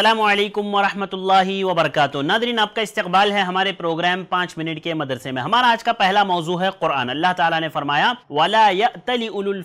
अल्लाम वरहमतुल्लाहि वबरकत नादरीन आपका इस्तकबाल है हमारे प्रोग्राम पाँच मिनट के मदरसे में हमारा आज का पहला मौजू है कुरान अल्लाह ताला ने फरमाया वाला फ़ी अला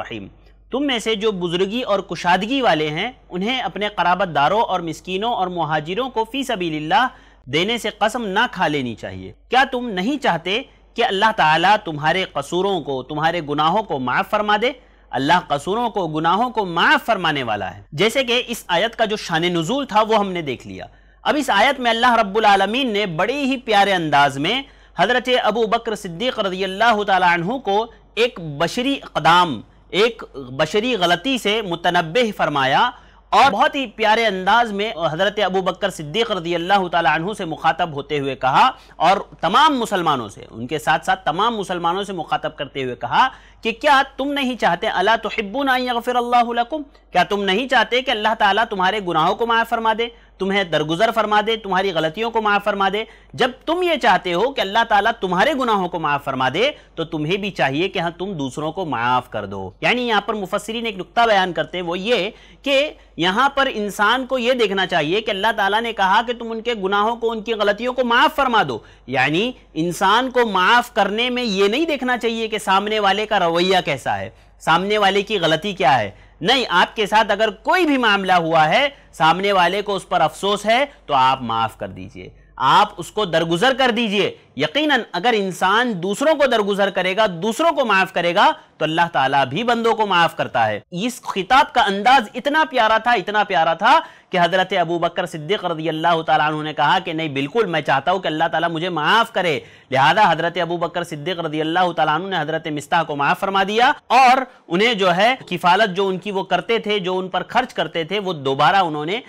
रहीम तुम में से जो बुज़ुर्गी और कुशादगी वाले हैं उन्हें अपने कराबत दारों और मिसकीनों और महाजिरों को फ़ी सबील्ला देने से कसम ना खा लेनी चाहिए क्या तुम नहीं चाहते कि अल्लाह ताला तुम्हारे कसूरों को तुम्हारे गुनाहों को माफ़ फरमा दे अल्लाह कसूरों को गुनाहों को माफ़ फरमाने वाला है जैसे कि इस आयत का जो शान नज़ुल था वो हमने देख लिया अब इस आयत में अल्लाह रब्बुलमीन ने बड़े ही प्यारे अंदाज में हज़रत अबू बकर सिद्दीक़ रजी अल्लाह तु को एक बशरी कदम एक बशरी गलती से मुतनबह फरमाया और बहुत ही प्यारे अंदाज में हजरत अबू बकर सिद्दीक रजी अल्लाह तु से मुखातब होते हुए कहा और तमाम मुसलमानों से उनके साथ साथ तमाम मुसलमानों से मुखातब करते हुए कहा कि क्या तुम नहीं चाहते अल्लाह तो हिब्बू ना फिर क्या तुम नहीं चाहते कि अल्लाह ताला तुम्हारे गुनाहों को माफ़ फरमा दे तुम्हें दरगुजर फरमा दे तुम्हारी गलतियों को माफ़ फरमा दे जब तुम ये चाहते हो कि अल्लाह ताला तुम्हारे गुनाहों को माफ़ फरमा दे तो तुम्हें भी चाहिए कि हाँ तुम दूसरों को माफ़ कर दो यानी यहाँ पर मुफसरीन एक नुकता बयान करते हैं वो ये कि यहाँ पर इंसान को ये देखना चाहिए कि अल्लाह ताला ने कहा कि तुम उनके गुनाहों को उनकी गलतियों को माफ़ फरमा दो यानी इंसान को माफ़ करने में ये नहीं देखना चाहिए कि सामने वाले का रवैया कैसा है सामने वाले की गलती क्या है नहीं आपके साथ अगर कोई भी मामला हुआ है सामने वाले को उस पर अफसोस है तो आप माफ कर दीजिए आप उसको दरगुजर कर दीजिए यकीनन अगर इंसान दूसरों को दरगुजर करेगा दूसरों को माफ करेगा तो अल्लाह ताला भी बंदों को माफ करता है इस खिताब का अंदाज इतना प्यारा था इतना प्यारा था कि हजरत अबू बकर सिद्दीक रजी अल्लाह तु ने कहा कि नहीं बिल्कुल मैं चाहता हूं कि अल्लाह ताला मुझे माफ करे लिहाजा हजरत अबू बकर सिद्दीक रजी अल्लाह तु ने हजरत मिस्ता को माफ फरमा दिया और उन्हें जो है किफालत जो उनकी वो करते थे जो उन पर खर्च करते थे वो दोबारा उन्होंने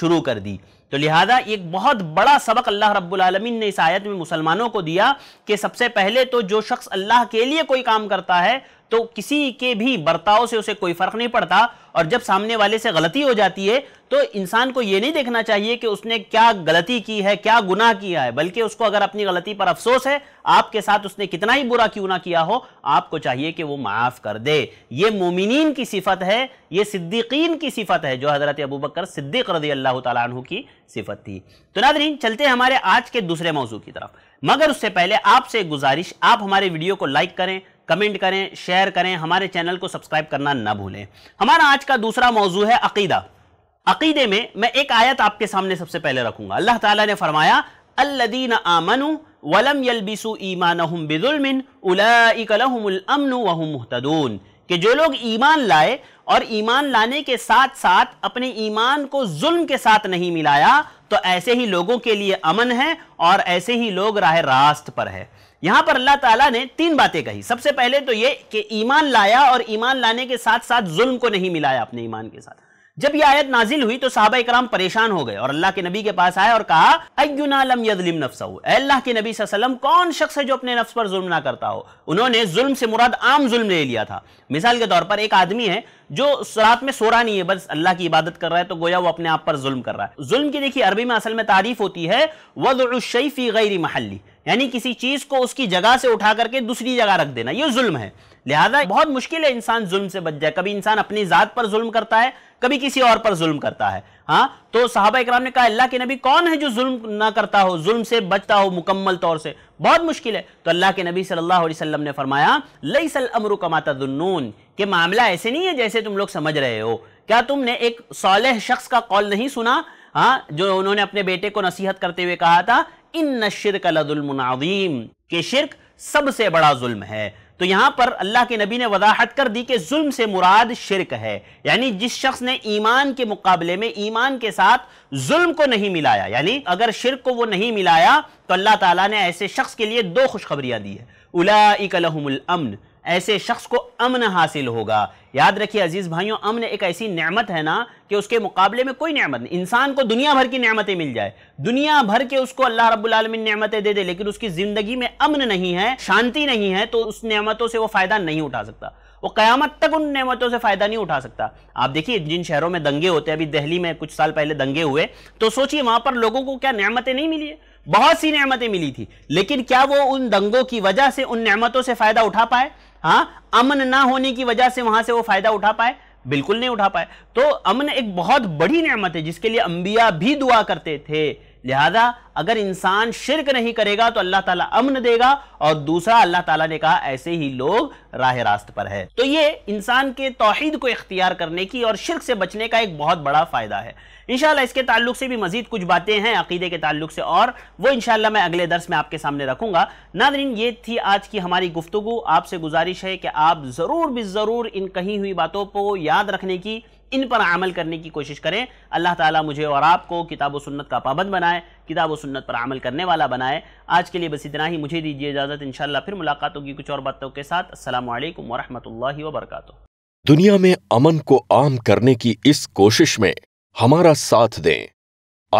शुरू कर दी तो लिहाजा एक बहुत बड़ा सबक अल्लाह रब्बुल ने इस आयत में मुसलमानों को दिया कि सबसे पहले तो जो शख्स अल्लाह के लिए कोई काम करता है तो किसी के भी बर्ताव से उसे कोई फ़र्क नहीं पड़ता और जब सामने वाले से गलती हो जाती है तो इंसान को यह नहीं देखना चाहिए कि उसने क्या गलती की है क्या गुनाह किया है बल्कि उसको अगर अपनी गलती पर अफसोस है आपके साथ उसने कितना ही बुरा क्यों ना किया हो आपको चाहिए कि वो माफ़ कर दे ये मोमिन की सिफत है ये सिद्दीकीन की सिफत है जो हज़रत अबू बकर सिद्दीक रजी अल्लाह तु की सिफत थी तो नादरीन चलते हैं हमारे आज के दूसरे मौजू की तरफ मगर उससे पहले आपसे गुजारिश आप हमारे वीडियो को लाइक करें कमेंट करें शेयर करें हमारे चैनल को सब्सक्राइब करना ना भूलें हमारा आज का दूसरा मौजू है अकीदा अकीदे में मैं एक आयत आपके सामने सबसे पहले रखूंगा अल्लाह ताला ने फरमाया अल्लदीन आमनु वलम यलबिसु ईमान बिजुलमिन उलामन वहम कि जो लोग ईमान लाए और ईमान लाने के साथ साथ अपने ईमान को जुल्म के साथ नहीं मिलाया तो ऐसे ही लोगों के लिए अमन है और ऐसे ही लोग राह रास्त पर है यहां पर अल्लाह ताला ने तीन बातें कही सबसे पहले तो ये कि ईमान लाया और ईमान लाने के साथ साथ जुल्म को नहीं मिलाया अपने ईमान के साथ जब यह आयत नाजिल हुई तो साहबा इकराम परेशान हो गए और अल्लाह के नबी के पास आए और कहा अयुनालम यदलिम नफसाऊ अल्लाह के नबी सलम कौन शख्स है जो अपने नफ्स पर जुल्म ना करता हो उन्होंने जुल्म से मुराद आम जुल्म ले लिया था मिसाल के तौर पर एक आदमी है जो रात में सो रहा नहीं है बस अल्लाह की इबादत कर रहा है तो गोया वो अपने आप पर जुल्म कर रहा है जुल्म की देखिए अरबी में असल में तारीफ होती है वजुलशैफी गैरी महली यानी किसी चीज को उसकी जगह से उठा करके दूसरी जगह रख देना यह जुल्म है लिहाजा बहुत मुश्किल है इंसान जुल्म से बच जाए कभी इंसान अपनी जात पर जुल्म करता है कभी किसी और पर जुल्म करता है हाँ तो साहब इक्राम ने कहा अल्लाह के नबी कौन है जो जुल्म ना करता हो जुल्म से बचता हो मुकम्मल तौर से बहुत मुश्किल है तो अल्लाह के नबी सल्लल्लाहु अलैहि वसल्लम ने फरमाया लई सल अमरु कमाता दुनून के मामला ऐसे नहीं है जैसे तुम लोग समझ रहे हो क्या तुमने एक सौलह शख्स का कौल नहीं सुना हाँ जो उन्होंने अपने बेटे को नसीहत करते हुए कहा था इन शिरक कलदुलमनाजीम के शिरक सबसे बड़ा जुल्म है तो यहां पर अल्लाह के नबी ने वजाहत कर दी कि जुल्म से मुराद शिरक है यानी जिस शख्स ने ईमान के मुकाबले में ईमान के साथ जुल्म को नहीं मिलाया यानी अगर शिरक को वो नहीं मिलाया तो अल्लाह ताला ने ऐसे शख्स के लिए दो खुशखबरियां दी है उलाइकलहमुल अमन ऐसे शख्स को अमन हासिल होगा याद रखिए अजीज भाइयों अमन एक ऐसी नेमत है ना कि उसके मुकाबले में कोई नेमत नहीं इंसान को दुनिया भर की नेमतें मिल जाए दुनिया भर के उसको अल्लाह रब्बुलमीन नेमतें दे दे लेकिन उसकी जिंदगी में अमन नहीं है शांति नहीं है तो उस नेमतों से वो फायदा नहीं उठा सकता वो कयामत तक उन नेमतों से फायदा नहीं उठा सकता आप देखिए जिन शहरों में दंगे होते हैं अभी दिल्ली में कुछ साल पहले दंगे हुए तो सोचिए वहां पर लोगों को क्या नेमतें नहीं मिली है बहुत सी नेमतें मिली थी लेकिन क्या वो उन दंगों की वजह से उन नेमतों से फायदा उठा पाए हाँ अमन ना होने की वजह से वहां से वो फायदा उठा पाए बिल्कुल नहीं उठा पाए तो अमन एक बहुत बड़ी नियमत है जिसके लिए अंबिया भी दुआ करते थे लिहाजा अगर इंसान शिरक नहीं करेगा तो अल्लाह ताला अमन देगा और दूसरा अल्लाह ताला ने कहा ऐसे ही लोग राह रास्त पर है तो ये इंसान के तोहद को इख्तियार करने की और शिरक से बचने का एक बहुत बड़ा फ़ायदा है इंशाल्लाह इसके ताल्लुक से भी मजीद कुछ बातें हैं अकीदे के ताल्लुक से और वो इंशाल्लाह मैं अगले दर्स में आपके सामने रखूंगा नादरीन ये थी आज की हमारी गुफ्तु आपसे गुजारिश है कि आप ज़रूर भी ज़रूर इन कही हुई बातों को याद रखने की इन पर अमल करने की कोशिश करें अल्लाह ताला मुझे और आपको किताब सुन्नत का पाबंद बनाए किताब व सुन्नत पर अमल करने वाला बनाए आज के लिए बस इतना ही मुझे दीजिए इजाज़त इन फिर मुलाकात होगी कुछ और बातों के साथ असल वरहमल वबरक दुनिया में अमन को आम करने की इस कोशिश में हमारा साथ दें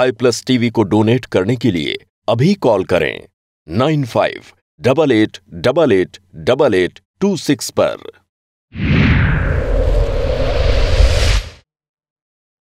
आई प्लस टीवी को डोनेट करने के लिए अभी कॉल करें nine five double eight double eight double eight two six पर